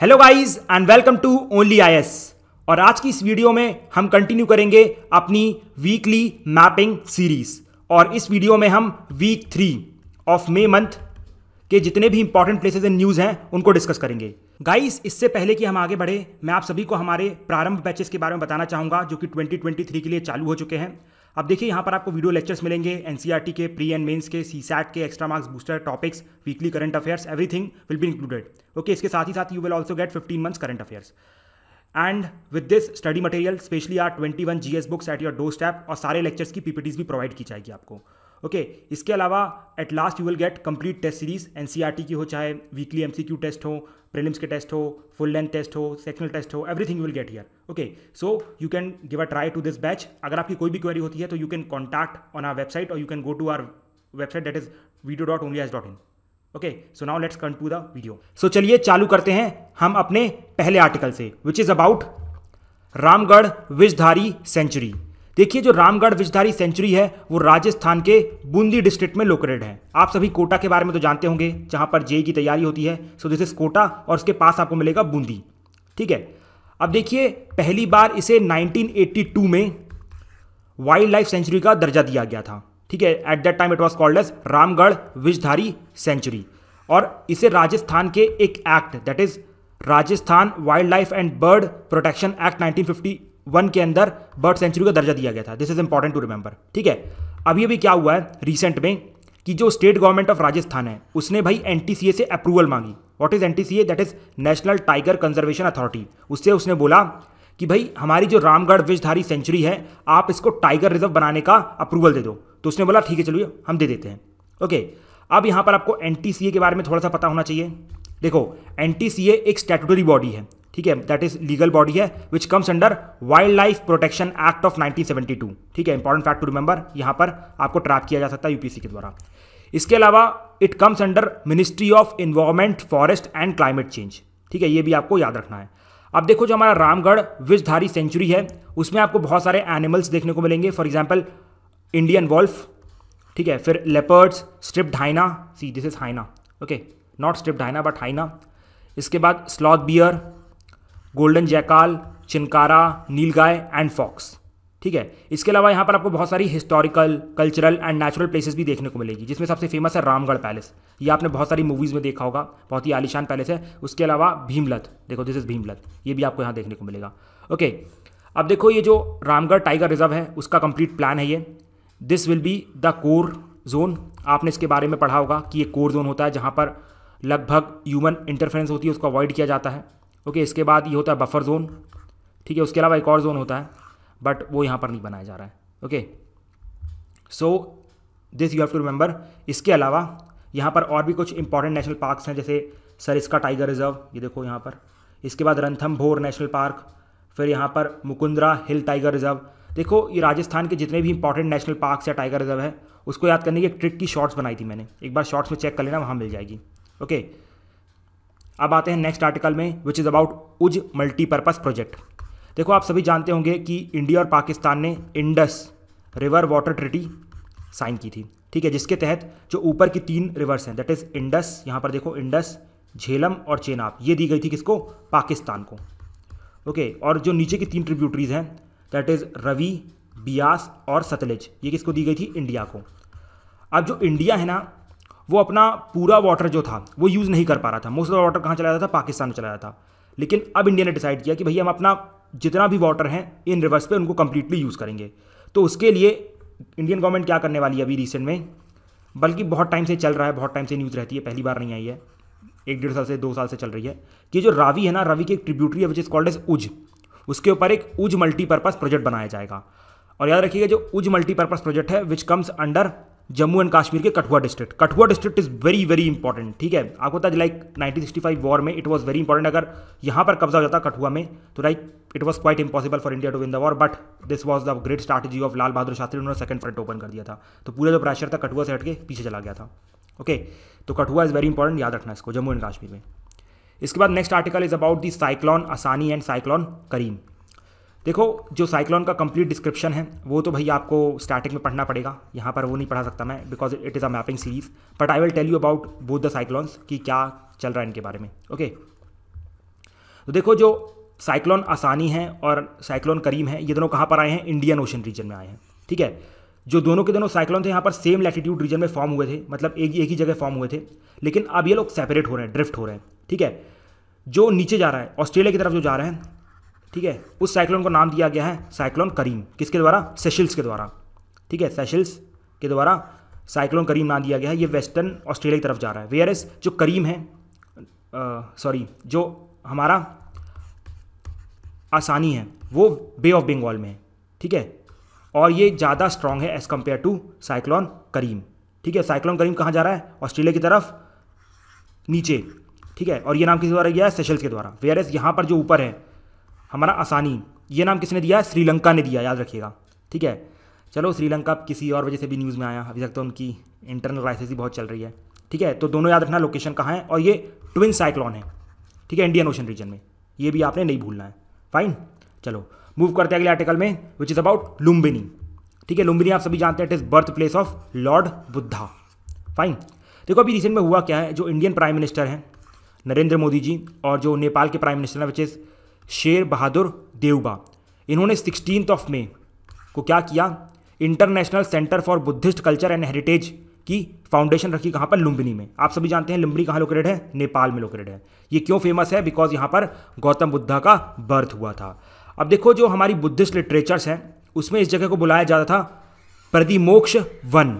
Hello guys and welcome to only I और आज की इस वीडियो में हम कंटिन्यू करेंगे अपनी वीकली मैपिंग सीरीज और इस वीडियो में हम week three of May month के जितने भी इंपॉर्टेंट प्लेसेस एंड न्यूज़ हैं उनको डिस्कस करेंगे गाइस इससे पहले कि हम आगे बढ़े मैं आप सभी को हमारे प्रारंभ बैचेस के बारे में बताना चाहूँगा जो कि 2023 के लिए चालू हो चुके हैं अब देखिए यहाँ पर आपको वीडियो लेक्चर्स मिलेंगे एनसीईआरटी e के प्री एंड मेंस के सीसैट के extra marks booster topics weekly current affairs everything will be included okay इसके साथ ही साथ you will also get fifteen months current affairs and with this study material specially are twenty one G books at your door step और सारे lectures की PPTs भी provide की जाएगी आपको ओके okay, इसके अलावा at last you will get complete test series एन की हो चाहे वीकली एम टेस्ट हो प्रीलिम्स के टेस्ट हो फुल लेंथ टेस्ट हो सेक्शनल टेस्ट हो everything you will get here okay so you can give a try to this batch अगर आपकी कोई भी क्वेरी होती है तो you can contact on our website और you can go to our website that is video dot only S dot in okay so now let's come to the video so चलिए चालू करते हैं हम अपने पहले आर्टिकल से which is about Ramgarh Vishdhari sanctuary देखिए जो रामगढ़ विजधारी सेंचुरी है वो राजस्थान के बूंदी डिस्ट्रिक्ट में लोकेटेड है आप सभी कोटा के बारे में तो जानते होंगे जहां पर जेई की तैयारी होती है सो दिस इज कोटा और उसके पास आपको मिलेगा बूंदी ठीक है अब देखिए पहली बार इसे 1982 में वाइल्ड लाइफ सेंचुरी का दर्जा दिया गया था ठीक है at that time it was called as Ramgarh Vishdhari sanctuary और इसे राजस्थान के एक act that is Rajasthan wild life and bird protection act 1950 one के अंदर बर्ड सेंचुरी का दर्जा दिया गया था this is important to remember ठीक है अभी अभी क्या हुआ है रिसेंट में कि जो स्टेट गवर्नमेंट ऑफ राजस्थान है उसने भाई एन से अप्रूवल मांगी what is N T C that is national tiger conservation authority उससे उसने बोला कि भाई हमारी जो रामगढ़ विषधारी सेंचुरी है आप इसको टाइगर रिजर्व बनाने का अप्रूवल दे दो तो उसने बोला ठीक है चलिए हम दे देते हैं ओके अब यहाँ पर आपको एन के बारे में थोड़ा सा पता होना चाहिए देखो एन एक स्टेटूटरी बॉडी है ठीक है दैट इज लीगल बॉडी है which comes under wild life protection act of 1972 ठीक है इंपॉर्टेंट फैक्ट टू रिमेंबर यहां पर आपको ट्रैप किया जा सकता है यूपीसी के द्वारा इसके अलावा it comes under ministry of environment forest and climate change ठीक है ये भी आपको याद रखना है अब देखो जो हमारा रामगढ़ विषधारी सेंचुरी है उसमें आपको बहुत सारे एनिमल्स देखने को मिलेंगे फॉर एग्जाम्पल इंडियन वॉल्फ ठीक है फिर leopards striped hyena see this is hyena okay not striped hyena but hyena इसके बाद sloth bear golden jackal chinkara nilgai and fox ठीक है इसके अलावा यहाँ पर आपको बहुत सारी historical cultural and natural places भी देखने को मिलेगी जिसमें सबसे फेमस है रामगढ़ पैलेस ये आपने बहुत सारी मूवीज़ में देखा होगा बहुत ही आलिशान पैलेस है उसके अलावा भीमलत देखो दिस इज़ भीमलत ये भी आपको यहाँ देखने को मिलेगा ओके अब देखो ये जो रामगढ़ टाइगर रिजर्व है उसका कंप्लीट प्लान है ये this will be the core zone आपने इसके बारे में पढ़ा होगा कि ये कोर जोन होता है जहाँ पर लगभग ह्यूमन इंटरफेरेंस होती है उसको अवॉइड किया जाता है ओके इसके बाद ये होता है बफर जोन ठीक है उसके अलावा एक और जोन होता है बट वो यहाँ पर नहीं बनाया जा रहा है okay so this you have to remember इसके अलावा यहाँ पर और भी कुछ इंपॉर्टेंट नेशनल पार्क हैं जैसे सरिस्का टाइगर रिजर्व ये देखो यहाँ पर इसके बाद भोर नेशनल पार्क फिर यहाँ पर मुकुंदरा हिल टाइगर रिजर्व देखो ये राजस्थान के जितने भी इंपॉर्टेंट नेशनल पार्क या टाइगर रिजर्व है उसको याद करने की एक ट्रिक की शॉर्ट्स बनाई थी मैंने एक बार शॉर्ट्स में चेक कर लेना वहाँ मिल जाएगी ओके okay. अब आते हैं नेक्स्ट आर्टिकल में which is about Ujh multipurpose project देखो आप सभी जानते होंगे कि इंडिया और पाकिस्तान ने Indus river water treaty sign की थी ठीक है जिसके तहत जो ऊपर की तीन रिवर्स हैं दैट इज़ इंडस यहाँ पर देखो इंडस झेलम और चेनाब ये दी गई थी किसको पाकिस्तान को ओके और जो नीचे की तीन ट्रिब्यूटरीज हैं दैट इज़ रवि बियास और सतलेज ये किसको दी गई थी इंडिया को अब जो इंडिया है ना वो अपना पूरा वाटर जो था वो यूज़ नहीं कर पा रहा था मोस्ट ऑफ वाटर कहाँ चला जाता था पाकिस्तान में चला जाता था लेकिन अब इंडिया ने डिसाइड किया कि भैया हम अपना जितना भी वाटर हैं इन रिवर्स पर उनको कम्प्लीटली यूज़ करेंगे तो उसके लिए इंडियन गवर्नमेंट क्या करने वाली है अभी रिसेंट में बल्कि बहुत टाइम से चल रहा है बहुत टाइम से न्यूज़ रहती है पहली बार नहीं आई है एक डेढ़ साल से दो साल से चल रही है कि जो रावी है ना रावी की एक ट्रिब्यूटरी है विच इज़ कॉल्ड एज उज उसके ऊपर एक उज मल्टीपर्पज़ प्रोजेक्ट बनाया जाएगा और याद रखिएगा जो उज मल्टीपर्पज़ प्रोजेक्ट है which comes under Jammu and Kashmir के Kathua district Kathua district is very very important ठीक है आपको पता है लाइक 1965 वॉर में इट वॉज वेरी इंपॉर्टेंट अगर यहाँ पर कब्जा हो जाता कठुआ में तो like it was quite impossible for India to win the war but this was the great strategy of Lal Bahadur Shastri उन्होंने सेकंड फ्रंट ओपन कर दिया था तो पूरा जो प्रेशर था कठुआ से हट के पीछे चला गया था ओके तो कठुआ इज़ वेरी इंपॉर्टेंट याद रखना इसको जम्मू एंड कश्मीर में इसके बाद next article is about the cyclone Asani and cyclone Karim देखो जो साइक्लोन का कंप्लीट डिस्क्रिप्शन है वो तो भाई आपको स्टार्टिंग में पढ़ना पड़ेगा यहाँ पर वो नहीं पढ़ा सकता मैं because it is a mapping series but I will tell you about both the cyclones कि क्या चल रहा है इनके बारे में ओके तो देखो जो साइक्लोन आसानी है और साइक्लोन करीम है ये दोनों कहाँ पर आए हैं इंडियन ओशन रीजन में आए हैं ठीक है जो दोनों के दोनों साइक्लोन थे यहाँ पर सेम लैटिट्यूड रीजन में फॉर्म हुए थे मतलब एक एक ही जगह फॉर्म हुए थे लेकिन अब ये लोग सेपरेट हो रहे हैं ड्रिफ्ट हो रहे हैं ठीक है जो नीचे जा रहा है ऑस्ट्रेलिया की तरफ जो जा रहा है ठीक है उस साइक्लोन को नाम दिया गया है साइक्लोन करीम किसके द्वारा सेशल्स के द्वारा ठीक है सेशल्स के द्वारा साइक्लोन करीम नाम दिया गया है ये वेस्टर्न ऑस्ट्रेलिया की तरफ जा रहा है वेयर एस जो करीम है सॉरी जो हमारा आसानी है वो बे ऑफ बंगाल में है ठीक है और ये ज़्यादा स्ट्रांग है as compare to cyclone Karim ठीक है साइक्लोन करीम कहाँ जा रहा है ऑस्ट्रेलिया की तरफ नीचे ठीक है और ये नाम किस द्वारा गया है सेशल्स के द्वारा वेयर एस यहाँ पर जो ऊपर है हमारा आसानी ये नाम किसने दिया श्रीलंका ने दिया याद रखिएगा ठीक है चलो श्रीलंका किसी और वजह से भी न्यूज़ में आया अभी तक तो उनकी इंटरनल क्राइसिस भी बहुत चल रही है ठीक है तो दोनों याद रखना लोकेशन कहाँ है और ये ट्विन साइक्लॉन है ठीक है इंडियन ओशन रीजन में ये भी आपने नहीं भूलना है फाइन चलो मूव करते हैं अगले आर्टिकल में विच इज़ अबाउट लुम्बिनी ठीक है लुम्बिनी आप सभी जानते हैं it is birth place of lord Buddha fine देखो अभी रिसेंट में हुआ क्या है जो इंडियन प्राइम मिनिस्टर हैं नरेंद्र मोदी जी और जो नेपाल के प्राइम मिनिस्टर हैं विच इज़ शेर बहादुर देवबा इन्होंने सिक्सटीन ऑफ मे को क्या किया international centre for Buddhist culture and heritage की फाउंडेशन रखी कहाँ पर लुम्बिनी में आप सभी जानते हैं लुम्बिनी कहाँ लोकेटेड है नेपाल में लोकेटेड है ये क्यों फेमस है बिकॉज यहाँ पर गौतम बुद्धा का बर्थ हुआ था अब देखो जो हमारी बुद्धिस्ट लिटरेचर्स हैं उसमें इस जगह को बुलाया जाता था प्रदिमोक्ष वन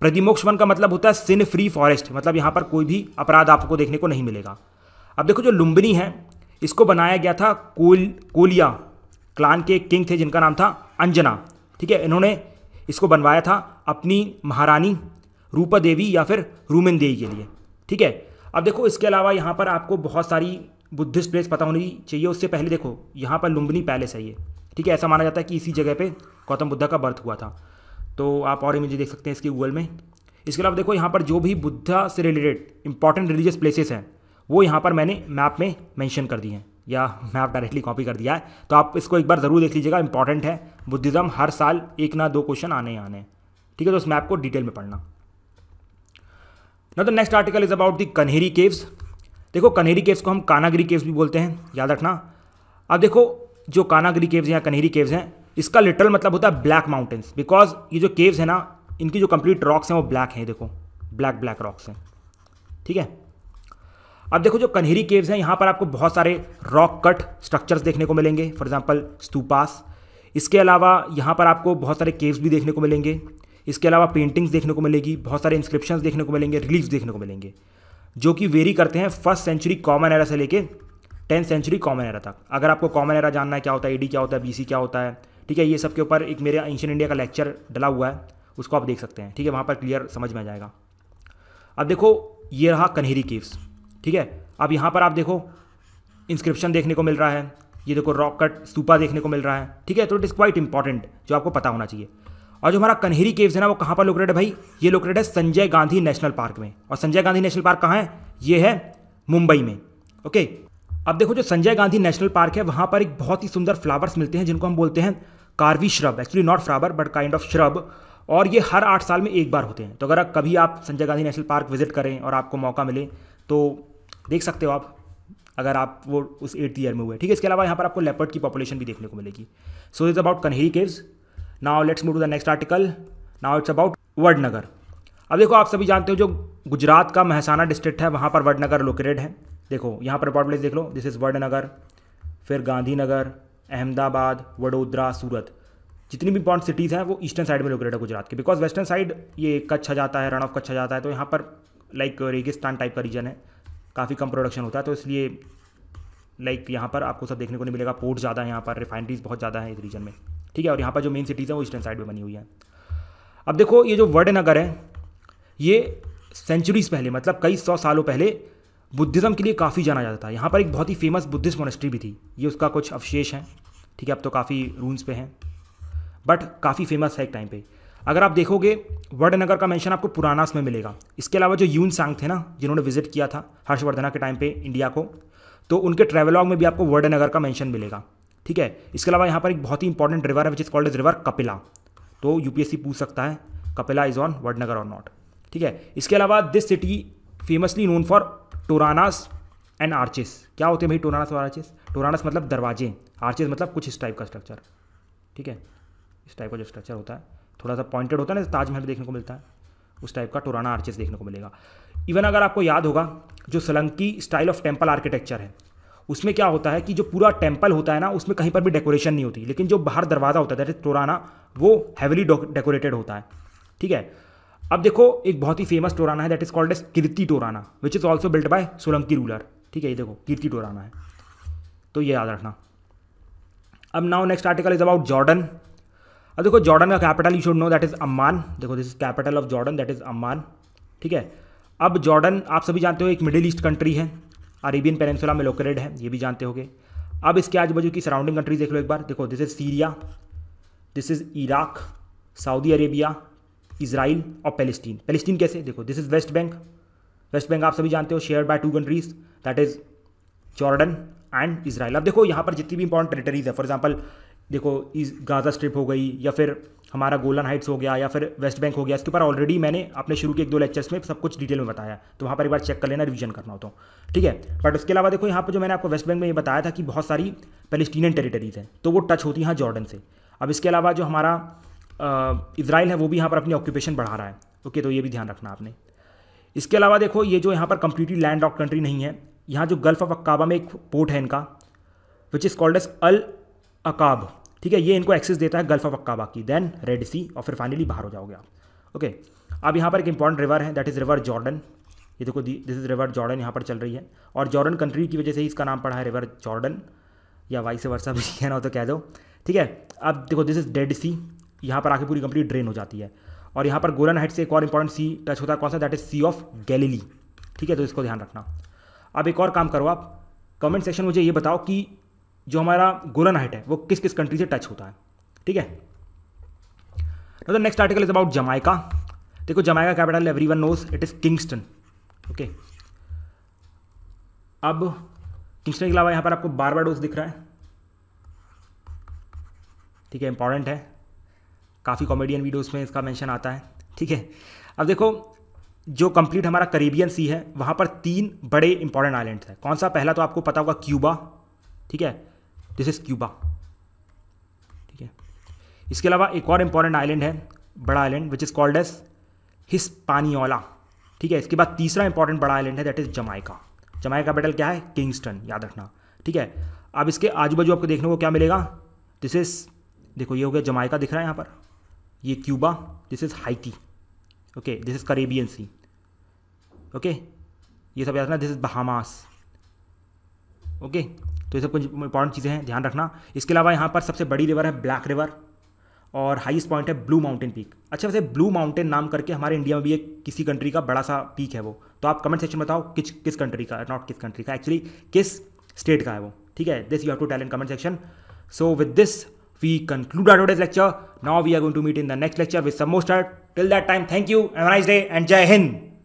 प्रदिमोक्ष वन का मतलब होता है सिन फ्री फॉरेस्ट मतलब यहाँ पर कोई भी अपराध आपको देखने को नहीं मिलेगा अब देखो जो लुम्बिनी है इसको बनाया गया था कोल कोलिया क्लान के किंग थे जिनका नाम था अंजना ठीक है इन्होंने इसको बनवाया था अपनी महारानी रूपा देवी या फिर रूमिन देवी के लिए ठीक है अब देखो इसके अलावा यहाँ पर आपको बहुत सारी बुद्धिस्ट प्लेस पता होनी चाहिए उससे पहले देखो यहाँ पर लुम्बिनी पैलेस है ये ठीक है ऐसा माना जाता है कि इसी जगह पे गौतम बुद्धा का बर्थ हुआ था तो आप और इमेज देख सकते हैं इसके गूगल में इसके अलावा देखो यहाँ पर जो भी बुद्धा से रिलेटेड इंपॉर्टेंट रिलीजियस प्लेसेस हैं वो यहाँ पर मैंने मैप में मैंशन कर दिए हैं या मैप डायरेक्टली कॉपी कर दिया है तो आप इसको एक बार ज़रूर देख लीजिएगा इंपॉर्टेंट है बुद्धिज़्म हर साल एक ना दो क्वेश्चन आने ही आने ठीक है तो उस मैप को डिटेल में पढ़ना ना तो next article is about the Kanheri caves देखो कन्हेरी केव्स को हम कानागिरी केव्स भी बोलते हैं याद रखना अब देखो जो कानागिरी केव्स या कन्हेरी केव्स हैं इसका लिटरल मतलब होता है ब्लैक माउंटेन्स बिकॉज ये जो केव्स हैं ना इनकी जो कंप्लीट रॉक्स हैं वो ब्लैक हैं देखो ब्लैक ब्लैक रॉक्स हैं ठीक है अब देखो जो कन्हेरी केव्स हैं यहाँ पर आपको बहुत सारे रॉक कट स्ट्रक्चर्स देखने को मिलेंगे फॉर एग्जाम्पल स्तूपास इसके अलावा यहाँ पर आपको बहुत सारे केव्स भी देखने को मिलेंगे इसके अलावा पेंटिंग्स देखने को मिलेगी बहुत सारे इंस्क्रिप्शन देखने को मिलेंगे रिलीफ देखने को मिलेंगे जो कि वेरी करते हैं फर्स्ट सेंचुरी कॉमन एरा से लेके टेंथ सेंचुरी कॉमन एरा तक अगर आपको कॉमन एरा जानना है क्या होता है ई क्या होता है बी क्या होता है ठीक है ये सब के ऊपर एक मेरे एंशियन इंडिया का लेक्चर डला हुआ है उसको आप देख सकते हैं ठीक है वहाँ पर क्लियर समझ में आ जाएगा अब देखो ये रहा कन्हेरी केव्स ठीक है अब यहाँ पर आप देखो इंस्क्रिप्शन देखने को मिल रहा है ये देखो रॉक कट स्तूपा देखने को मिल रहा है ठीक है तो इट इज़ क्वाइट इंपॉर्टेंट जो आपको पता होना चाहिए और जो हमारा कन्हेरी केव्स है ना वो कहाँ पर लोकेटेड है भाई ये लोकेटेड है संजय गांधी नेशनल पार्क में और संजय गांधी नेशनल पार्क कहाँ है ये है मुंबई में ओके अब देखो जो संजय गांधी नेशनल पार्क है वहाँ पर एक बहुत ही सुंदर फ्लावर्स मिलते हैं जिनको हम बोलते हैं Karvi shrub actually not flower but kind of shrub और ये हर आठ साल में एक बार होते हैं तो अगर कभी आप Sanjay Gandhi national park visit करें और आपको मौका मिले तो देख सकते हो आप अगर आप वो उस एट्थ ईयर में हुए ठीक है इसके अलावा यहाँ पर आपको लेपर्ड की पॉपुलेशन भी देखने को मिलेगी so it's about Kanheri caves now let's move to the next article now it's about Vadnagar अब देखो आप सभी जानते हो जो गुजरात का महसाना डिस्ट्रिक्ट है वहाँ पर वडनगर लोकेटेड है देखो यहाँ पर पॉपुलेशन देख लो दिस इज़ वडनगर फिर गांधीनगर अहमदाबाद वडोदरा सूरत जितनी भी इंपॉर्टेंट सिटीज़ हैं वो ईस्टर्न साइड में लोकेटेड है गुजरात के बिकॉज वेस्टर्न साइड ये कच्छा जाता है रण ऑफ कच्छा जाता है तो यहाँ पर लाइक रेगिस्तान टाइप का रीजन है काफ़ी कम प्रोडक्शन होता है तो इसलिए लाइक यहाँ पर आपको सब देखने को नहीं मिलेगा पोर्ट ज़्यादा है यहाँ पर रिफाइनरीज बहुत ज़्यादा है इस रीजन में ठीक है और यहाँ पर जो मेन सिटीज़ हैं वो ईस्टर्न साइड में बनी हुई है अब देखो ये जो वर्ड नगर है ये सेंचुरीज़ पहले मतलब कई सौ सालों पहले बुद्धिज़्म के लिए काफ़ी जाना जाता था यहाँ पर एक बहुत ही फेमस बुद्धिस्ट मोनेस्ट्री भी थी ये उसका कुछ अवशेष हैं ठीक है अब तो काफ़ी रूल्स पे हैं बट काफ़ी फेमस है एक टाइम पे अगर आप देखोगे नगर का मेंशन आपको पुरानास में मिलेगा इसके अलावा जो यून सांग थे ना जिन्होंने विजिट किया था हर्षवर्धना के टाइम पे इंडिया को तो उनके ट्रैवलॉग में भी आपको नगर का मेंशन मिलेगा ठीक है इसके अलावा यहाँ पर एक बहुत ही इंपॉर्टेंट रिवर है which is called is river Kapila तो यूपीएससी पूछ सकता है कपिला इज़ ऑन नगर और नॉट ठीक है इसके अलावा this city famously known for toranas and arches क्या होते हैं भाई टोरानास और आर्चेस टोरानास मतलब दरवाजे आर्चेस मतलब कुछ इस टाइप का स्ट्रक्चर ठीक है इस टाइप का जो स्ट्रक्चर होता है थोड़ा सा पॉइंटेड होता है ना ताजमहल देखने को मिलता है उस टाइप का टोराना आर्चेस देखने को मिलेगा इवन अगर आपको याद होगा जो Solanki style of temple architecture है उसमें क्या होता है कि जो पूरा टेम्पल होता है ना उसमें कहीं पर भी डेकोरेशन नहीं होती लेकिन जो बाहर दरवाज़ा होता है दैट वो हैविली डेकोरेटेड होता है ठीक है अब देखो एक बहुत ही फेमस टोराना है that is called as Kirti torana which is also built by Solanki ruler ठीक है ये देखो कीर्ति टोराना है तो ये याद रखना अब now next article is about Jordan अब देखो जॉर्डन का capital you should know that is Amman देखो this is capital of Jordan that is Amman ठीक है अब जॉर्डन आप सभी जानते हो एक मिडिल ईस्ट कंट्री है अरेबियन पेनसुला में लोकेटेड है ये भी जानते होगे अब इसके आज बाजू की सराउंडिंग कंट्रीज देख लो एक बार देखो this is Syria this is Iraq Saudi Arabia Israel और पेलस्टीन पेलस्टीन कैसे देखो this is West Bank West Bank आप सभी जानते हो share by two countries that is Jordan and Israel अब देखो यहाँ पर जितनी भी इंपॉर्टेंट टेरिटरीज है फॉर एग्जाम्पल देखो इस गाज़ा स्ट्रिप हो गई या फिर हमारा गोलन हाइट्स हो गया या फिर वेस्ट बैंक हो गया इसके ऊपर ऑलरेडी मैंने अपने शुरू के एक दो लेक्चर्स में सब कुछ डिटेल में बताया तो वहाँ पर एक बार चेक कर लेना रिवीजन करना हो तो ठीक है बट उसके अलावा देखो यहाँ पर जो मैंने आपको वेस्ट बैंक में ये बताया था कि बहुत सारी पेलेस्टीनियन टेरिटरीज हैं तो वो टच होती हैं जॉर्डन से अब इसके अलावा जो हमारा इसराइल है वो भी यहाँ पर अपनी ऑक्यूपेशन बढ़ा रहा है ओके तो ये भी ध्यान रखना आपने इसके अलावा देखो ये जो यहाँ पर कंप्लीटली लैंड ऑफ कंट्री नहीं है यहाँ जो गल्फ ऑफ अक्काबा में एक पोर्ट है इनका विच इज़ कॉल्ड एस अल अकाब ठीक है ये इनको एक्सेस देता है गल्फ ऑफ अकाबा की देन रेड सी और फिर फाइनली बाहर हो जाओगे आप ओके अब यहाँ पर एक इंपॉर्टेंट रिवर है दैट इज़ रिवर जॉर्डन ये देखो दिस इज़ रिवर जॉर्डन यहाँ पर चल रही है और जॉर्डन कंट्री की वजह से ही इसका नाम पड़ा है रिवर जॉर्डन या वाइस वर्षा भी कहना हो तो कह दो ठीक है अब देखो दिस इज़ डेड सी यहाँ पर आके पूरी कंपनी ड्रेन हो जाती है और यहाँ पर गोलन हाइट से एक और इंपॉर्टेंट सी टच होता है कौन सा that is sea of Galilee ठीक है तो इसको ध्यान रखना अब एक और काम करो आप कमेंट सेक्शन मुझे ये बताओ कि जो हमारा गोलन हाइट है वो किस किस कंट्री से टच होता है ठीक है तो, तो next article is about Jamaica देखो Jamaica capital every one knows it is Kingston okay अब किंगस्टन के अलावा यहां पर आपको बार बार डोज दिख रहा है ठीक है इंपॉर्टेंट है काफ़ी कॉमेडियन वीडियोस में इसका मेंशन आता है ठीक है अब देखो जो कंप्लीट हमारा करेबियन सी है वहां पर तीन बड़े इंपॉर्टेंट आइलैंड्स हैं कौन सा पहला तो आपको पता होगा क्यूबा ठीक है दिस इज़ क्यूबा ठीक है इसके अलावा एक और इंपॉर्टेंट आइलैंड है बड़ा island which is called as Hispaniola ठीक है इसके बाद तीसरा इंपॉर्टेंट बड़ा आइलैंड है that is Jamaica Jamaica capital क्या है किंगस्टन याद रखना ठीक है अब इसके आजू बाजू आपको देखने को क्या मिलेगा दिस इज़ देखो ये हो गया जमाइका दिख रहा है यहाँ पर ये Cuba this is Haiti okay this is Caribbean sea okay ये सब याद रखना दिस इज़ बहामास ओके तो ये सब कुछ इंपॉर्टेंट चीज़ें हैं ध्यान रखना इसके अलावा यहाँ पर सबसे बड़ी रिवर है ब्लैक रिवर और हाईएस्ट पॉइंट है ब्लू माउंटेन पीक अच्छा वैसे ब्लू माउंटेन नाम करके हमारे इंडिया में भी एक किसी कंट्री का बड़ा सा पीक है वो तो आप कमेंट सेक्शन में बताओ किस किस कंट्री का नॉट किस कंट्री का एक्चुअली किस स्टेट का है वो ठीक है this you have to tell in comment section so with this we conclude our today's lecture now we are going to meet in the next lecture with some most start. Till that time, thank you. Have a nice day